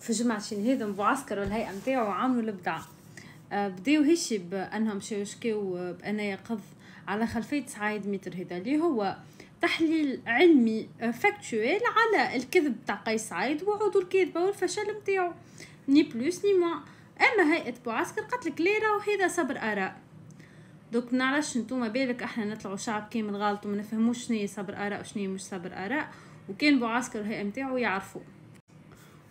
في جمعة شين هذا معسكر والهيئة متاعه عملوا الابداع آه، بداو هشي بانهم شاوشكاو بانا يقظ على خلفية سعيد متر هذا اللي هو تحليل علمي فاكتويل آه، على الكذب تاع قيس سعيد وعضو الكذبة والفشل متاعه ني بلوس ني موان اما هيئة بوعسكر قتلك لك لا راهو هذا صبر اراء دوك نعرفش نتوما بالك احنا نطلعوا شعب كامل غلط وما نفهموش شنو صبر اراء وشنو مش صبر اراء وكان بوعسكر الهيئة متاعو يعرفوا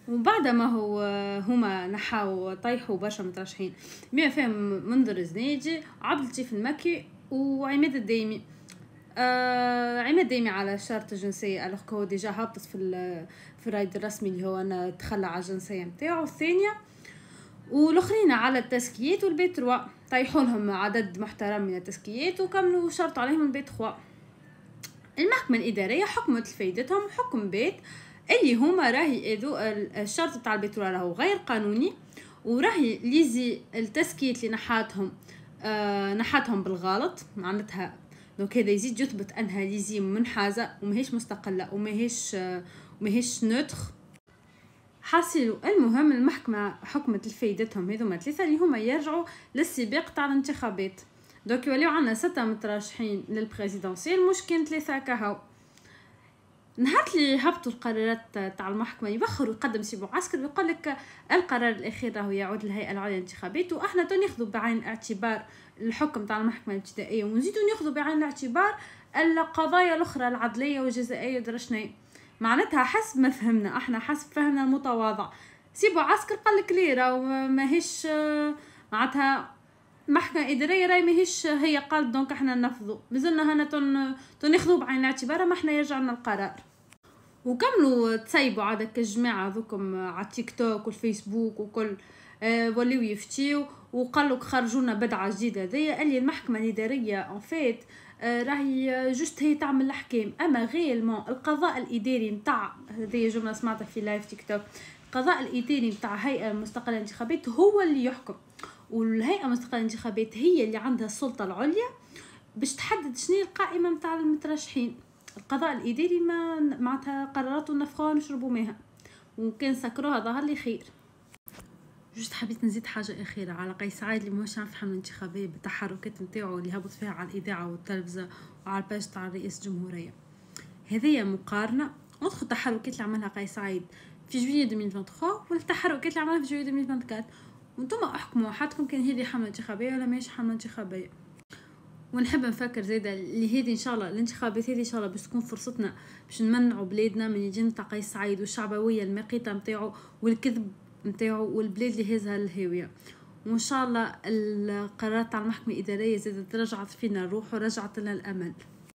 وبعد ما هو هما نحاو طيحوا برشا مترشحين مي فيهم منذر زنيجي عبد اللطيف المكي وعماد الدايمي آه عماد دايمي على شرط الجنسية ألوغ هو ديجا هابط في في الرايد الرسمي اللي هو أنا تخلى على الجنسية نتاعو الثانية والأخرين على التزكيات والبي تروا طيحوا لهم عدد محترم من التزكيات وكملوا شرط عليهم البيت تخوا المحكمة الإدارية حكمت لفايدتهم حكم بيت آه اللي هما راهي هذو الشرط تاع البترول راهو غير قانوني وراهي ليزي التسكيت اللي نحاتهم آه نحاتهم بالغلط معناتها دونك هذا يزيد يثبت انها ليزي منحازه وماهيش مستقله وماهيش آه وماهيش نوتر حاصلوا المهم المحكمة حكمت لفايدتهم هذوما ثلاثة اللي هما يرجعوا للسباق تاع الانتخابات دوك يوليو عندنا ستة مترشحين للبريزيدونسيال مش كان ثلاثة كهو نهار اللي هبطوا القرارات تاع المحكمه يبخروا يقدم سي معسكر ويقول لك القرار الاخير راهو يعود للهيئه العليا للانتخابات واحنا تو ناخذوا بعين الاعتبار الحكم تاع المحكمه الابتدائيه ونزيدوا ناخذوا بعين الاعتبار القضايا الاخرى العدليه والجزائيه درشنا معناتها حسب ما فهمنا احنا حسب فهمنا المتواضع سي بوعسكر قال لك ليه راهو ماهيش معناتها محكا إدري راي مهيش هي قال دونك احنا نفضو مازلنا هنا تن تنخذو بعين الاعتبار ما احنا يرجعنا القرار وكملوا تسيبوا عادك الجماعة ذوكم على التيك توك والفيسبوك وكل آه وليو يفتيو وقالوا خرجونا بدعة جديدة هذيا اللي المحكمة الإدارية اون آه، فيت راهي جست هي تعمل الأحكام أما غيلمون القضاء الإداري نتاع هذه جملة سمعتها في لايف تيك توك القضاء الإداري نتاع هيئة مستقلة انتخابات هو اللي يحكم والهيئه المستقله للانتخابات هي اللي عندها السلطه العليا باش تحدد شنو القائمه نتاع المترشحين القضاء الاداري ما معناتها قرراتو نفخوها ونشربوا ماها وكان سكروها ظهر لي خير جوست حبيت نزيد حاجه اخيره على قيس عايد اللي مش عارف حمله انتخابيه بالتحركات نتاعو اللي هبط فيها على الاذاعه والتلفزه وعلى الباج تاع رئيس الجمهوريه هذه مقارنه ندخل التحركات اللي عملها قيس عايد في جويلية 2023 والتحركات اللي عملها في جويلية 2024 وانتم احكموا حالتكم كان هذه حملة انتخابية ولا ماهيش حملة انتخابية ونحب نفكر اللي هذه ان شاء الله الانتخابات هذه ان شاء الله باش تكون فرصتنا باش نمنعوا بلادنا من يجينا تقي سعيد والشعبوية المقيتة نتاعو والكذب نتاعو والبلاد اللي هزها الهاويه وان شاء الله القرارات تاع المحكمة الإدارية زيدا رجعت فينا الروح ورجعت لنا الأمل